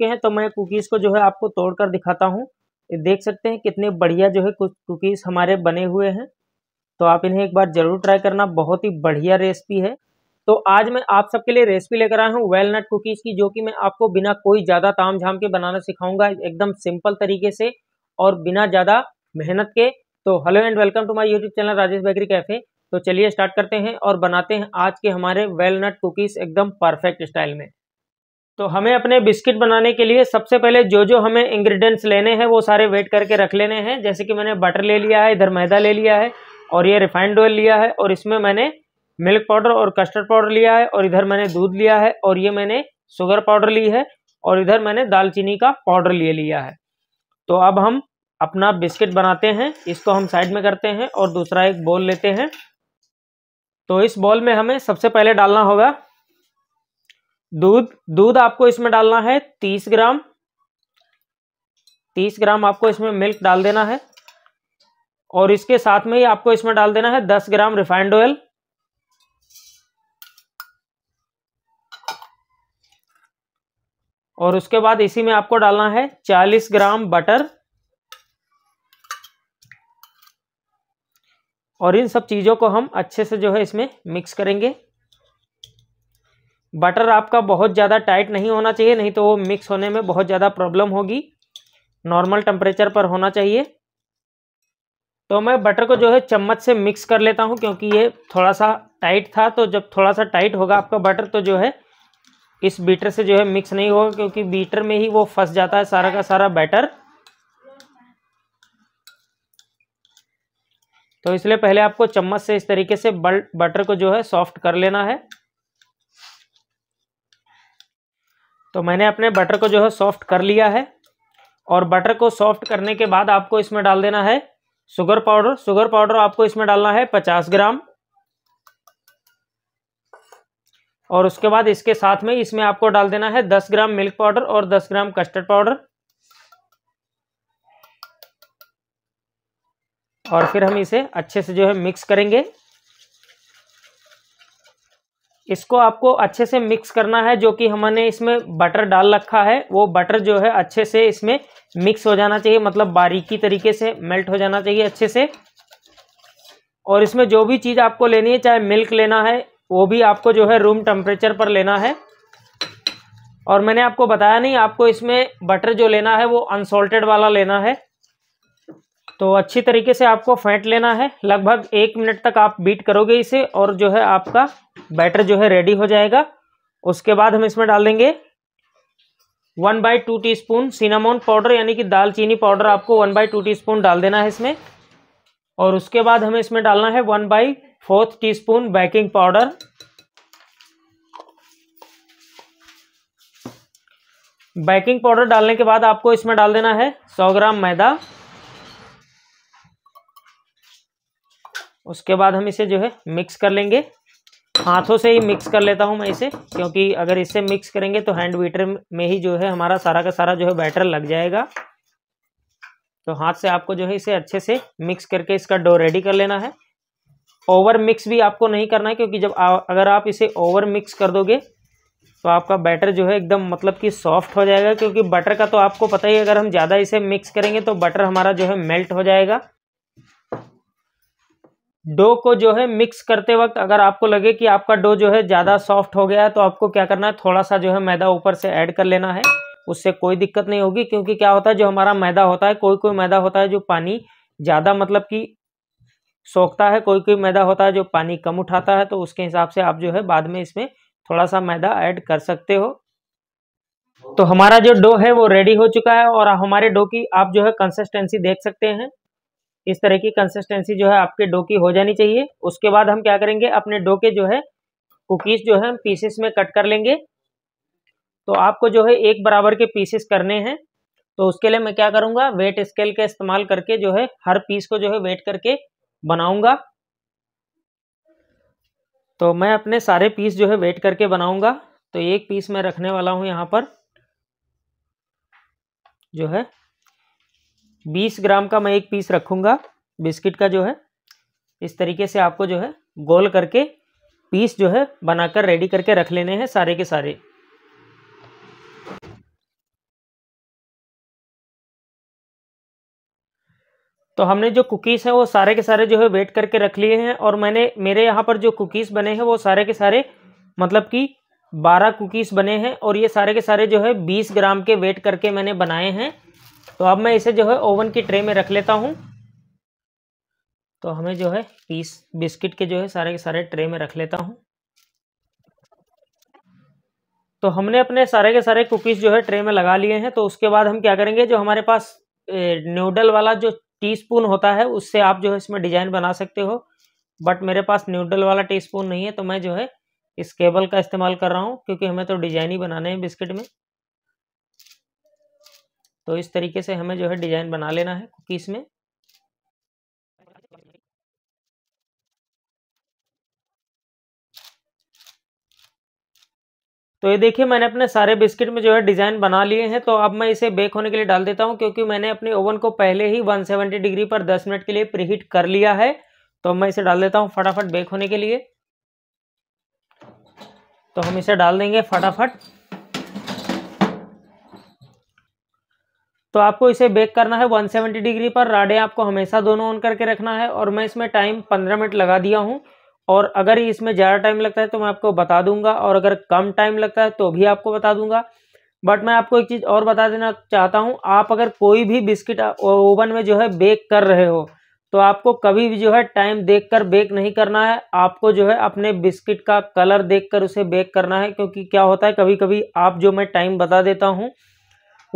चुके हैं तो मैं कुकीज़ को जो है आपको तोड़कर दिखाता हूँ देख सकते हैं कितने बढ़िया जो है कुकीज़ हमारे बने हुए हैं तो आप इन्हें एक बार ज़रूर ट्राई करना बहुत ही बढ़िया रेसिपी है तो आज मैं आप सबके लिए रेसिपी लेकर आया हूँ वेलनट कुकीज़ की जो कि मैं आपको बिना कोई ज़्यादा ताम झाम के बनाना सिखाऊंगा एकदम सिंपल तरीके से और बिना ज़्यादा मेहनत के तो hello and welcome to my YouTube channel Rajesh bakery cafe तो चलिए स्टार्ट करते हैं और बनाते हैं आज के हमारे वेलनट कुकीज़ एकदम परफेक्ट स्टाइल में तो हमें अपने बिस्किट बनाने के लिए सबसे पहले जो जो हमें इंग्रेडिएंट्स लेने हैं वो सारे वेट करके रख लेने हैं जैसे कि मैंने बटर ले लिया है इधर मैदा ले लिया है और ये रिफाइंड ऑयल लिया है और इसमें मैंने मिल्क पाउडर और कस्टर्ड पाउडर लिया है और इधर मैंने दूध लिया है और ये मैंने शुगर पाउडर ली है और इधर मैंने दालचीनी का पाउडर ले लिया है तो अब हम अपना बिस्किट बनाते हैं इसको हम साइड में करते हैं और दूसरा एक बॉल लेते हैं तो इस बॉल में हमें सबसे पहले डालना होगा दूध दूध आपको इसमें डालना है तीस ग्राम तीस ग्राम आपको इसमें मिल्क डाल देना है और इसके साथ में ही आपको इसमें डाल देना है दस ग्राम रिफाइंड ऑयल और उसके बाद इसी में आपको डालना है चालीस ग्राम बटर और इन सब चीज़ों को हम अच्छे से जो है इसमें मिक्स करेंगे बटर आपका बहुत ज़्यादा टाइट नहीं होना चाहिए नहीं तो वो मिक्स होने में बहुत ज़्यादा प्रॉब्लम होगी नॉर्मल टेम्परेचर पर होना चाहिए तो मैं बटर को जो है चम्मच से मिक्स कर लेता हूँ क्योंकि ये थोड़ा सा टाइट था तो जब थोड़ा सा टाइट होगा आपका बटर तो जो है इस बीटर से जो है मिक्स नहीं होगा क्योंकि बीटर में ही वो फंस जाता है सारा का सारा बैटर तो इसलिए पहले आपको चम्मच से इस तरीके से बटर को जो है सॉफ्ट कर लेना है तो मैंने अपने बटर को जो है सॉफ्ट कर लिया है और बटर को सॉफ्ट करने के बाद आपको इसमें डाल देना है शुगर पाउडर शुगर पाउडर आपको इसमें डालना है पचास ग्राम और उसके बाद इसके साथ में इसमें आपको डाल देना है दस ग्राम मिल्क पाउडर और दस ग्राम कस्टर्ड पाउडर और फिर हम इसे अच्छे से जो है मिक्स करेंगे इसको आपको अच्छे से मिक्स करना है जो कि हमने इसमें बटर डाल रखा है वो बटर जो है अच्छे से इसमें मिक्स हो जाना चाहिए मतलब बारीकी तरीके से मेल्ट हो जाना चाहिए अच्छे से और इसमें जो भी चीज़ आपको लेनी है चाहे मिल्क लेना है वो भी आपको जो है रूम टेम्परेचर पर लेना है और मैंने आपको बताया नहीं आपको इसमें बटर जो लेना है वो अनसॉल्टेड वाला लेना है तो अच्छी तरीके से आपको फेंट लेना है लगभग एक मिनट तक आप बीट करोगे इसे और जो है आपका बैटर जो है रेडी हो जाएगा उसके बाद हम इसमें डाल देंगे one by two teaspoon cinnamon powder यानी कि दालचीनी पाउडर आपको one by two teaspoon डाल देना है इसमें और उसके बाद हमें इसमें डालना है one by fourth teaspoon baking powder baking powder डालने के बाद आपको इसमें डाल देना है सौ ग्राम मैदा उसके बाद हम इसे जो है मिक्स कर लेंगे हाथों से ही मिक्स कर लेता हूं मैं इसे क्योंकि अगर इसे मिक्स करेंगे तो हैंड बीटर में ही जो है हमारा सारा का सारा जो है बैटर लग जाएगा तो हाथ से आपको जो है इसे अच्छे से मिक्स करके इसका डो रेडी कर लेना है ओवर मिक्स भी आपको नहीं करना है क्योंकि जब आ, अगर आप इसे ओवर मिक्स कर दोगे तो आपका बैटर जो है एकदम मतलब कि सॉफ्ट हो जाएगा क्योंकि बटर का तो आपको पता ही अगर हम ज़्यादा इसे मिक्स करेंगे तो बटर हमारा जो है मेल्ट हो जाएगा डो को जो है मिक्स करते वक्त अगर आपको लगे कि आपका डो जो है ज़्यादा सॉफ्ट हो गया है तो आपको क्या करना है थोड़ा सा जो है मैदा ऊपर से ऐड कर लेना है उससे कोई दिक्कत नहीं होगी क्योंकि क्या होता है जो हमारा मैदा होता है कोई कोई मैदा होता है जो पानी ज़्यादा मतलब कि सोखता है कोई कोई मैदा होता है जो पानी कम उठाता है तो उसके हिसाब से आप जो है बाद में इसमें थोड़ा सा मैदा ऐड कर सकते हो तो हमारा जो डो है वो रेडी हो चुका है और हमारे डो की आप जो है कंसिस्टेंसी देख सकते हैं इस तरह की कंसिस्टेंसी जो है आपके डो की हो जानी चाहिए उसके बाद हम क्या करेंगे अपने डो के जो है कुकीज़ जो है हम पीसेस में कट कर लेंगे तो आपको जो है एक बराबर के पीसेस करने हैं तो उसके लिए मैं क्या करूँगा वेट स्केल का इस्तेमाल करके जो है हर पीस को जो है वेट करके बनाऊँगा तो मैं अपने सारे पीस जो है वेट करके बनाऊँगा तो एक पीस मैं रखने वाला हूँ यहाँ पर जो है बीस ग्राम का मैं एक पीस रखूँगा बिस्किट का जो है इस तरीके से आपको जो है गोल करके पीस जो है बनाकर रेडी करके रख लेने हैं सारे के सारे तो हमने जो कुकीज़ हैं वो सारे के सारे जो है वेट करके रख लिए हैं और मैंने मेरे यहाँ पर जो कुकीज़ बने हैं वो सारे के सारे मतलब कि बारह कुकीज़ बने हैं और ये सारे के सारे जो है बीस ग्राम के वेट करके मैंने बनाए हैं तो अब मैं इसे जो है ओवन की ट्रे में रख लेता हूँ तो हमें जो है पीस बिस्किट के जो है सारे के सारे ट्रे में रख लेता हूँ तो हमने अपने सारे के सारे कुकीज़ जो है ट्रे में लगा लिए हैं तो उसके बाद हम क्या करेंगे जो हमारे पास न्यूडल वाला जो टीस्पून होता है उससे आप जो है इसमें डिज़ाइन बना सकते हो बट मेरे पास न्यूडल वाला टीस्पून नहीं है तो मैं जो है इस केबल का इस्तेमाल कर रहा हूँ क्योंकि हमें तो डिजाइन ही बनाने हैं बिस्किट में तो इस तरीके से हमें जो है डिजाइन बना लेना है कुकीज़ में तो ये देखिए मैंने अपने सारे बिस्किट में जो है डिज़ाइन बना लिए हैं तो अब मैं इसे बेक होने के लिए डाल देता हूं क्योंकि मैंने अपने ओवन को पहले ही 170 डिग्री पर 10 मिनट के लिए प्रीहीट कर लिया है तो मैं इसे डाल देता हूं फटाफट बेक होने के लिए तो हम इसे डाल देंगे फटाफट तो आपको इसे बेक करना है 170 डिग्री पर राडे आपको हमेशा दोनों ऑन करके रखना है और मैं इसमें टाइम 15 मिनट लगा दिया हूँ और अगर इसमें ज़्यादा टाइम लगता है तो मैं आपको बता दूंगा और अगर कम टाइम लगता है तो भी आपको बता दूंगा बट मैं आपको एक चीज़ और बता देना चाहता हूँ आप अगर कोई भी बिस्किट ओवन में जो है बेक कर रहे हो तो आपको कभी भी जो है टाइम कर बेक नहीं करना है आपको जो है अपने बिस्किट का कलर कर उसे बेक करना है क्योंकि क्या होता है कभी कभी आप जो मैं टाइम बता देता हूँ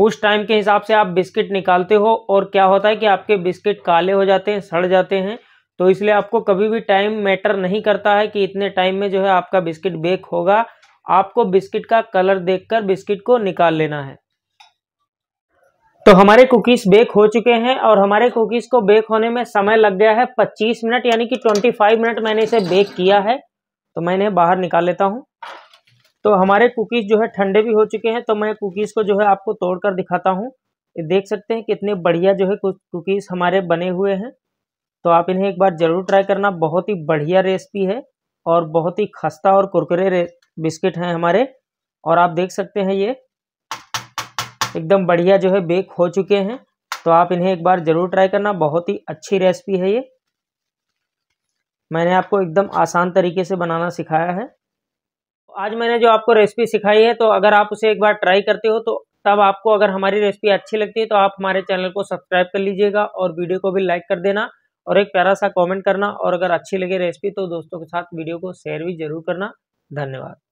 उस टाइम के हिसाब से आप बिस्किट निकालते हो और क्या होता है कि आपके बिस्किट काले हो जाते हैं सड़ जाते हैं तो इसलिए आपको कभी भी टाइम मैटर नहीं करता है कि इतने टाइम में जो है आपका बिस्किट बेक होगा आपको बिस्किट का कलर देखकर बिस्किट को निकाल लेना है तो हमारे कुकीज़ बेक हो चुके हैं और हमारे कुकीज़ को बेक होने में समय लग गया है 25 मिनट यानी कि 25 मिनट मैंने इसे बेक किया है तो मैं इन्हें बाहर निकाल लेता हूं तो हमारे कुकीज़ जो है ठंडे भी हो चुके हैं तो मैं कुकीज़ को जो है आपको तोड़ कर दिखाता हूँ देख सकते हैं कितने बढ़िया जो है कुकीज़ हमारे बने हुए हैं तो आप इन्हें एक बार ज़रूर ट्राई करना बहुत ही बढ़िया रेसिपी है और बहुत ही खस्ता और कुरकुरे बिस्किट हैं हमारे और आप देख सकते हैं ये एकदम बढ़िया जो है बेक हो चुके हैं तो आप इन्हें एक बार ज़रूर ट्राई करना बहुत ही अच्छी रेसिपी है ये मैंने आपको एकदम आसान तरीके से बनाना सिखाया है आज मैंने जो आपको रेसिपी सिखाई है तो अगर आप उसे एक बार ट्राई करते हो तो तब आपको अगर हमारी रेसिपी अच्छी लगती है तो आप हमारे चैनल को सब्सक्राइब कर लीजिएगा और वीडियो को भी लाइक कर देना और एक प्यारा सा कमेंट करना और अगर अच्छी लगे रेसिपी तो दोस्तों के साथ वीडियो को शेयर भी जरूर करना धन्यवाद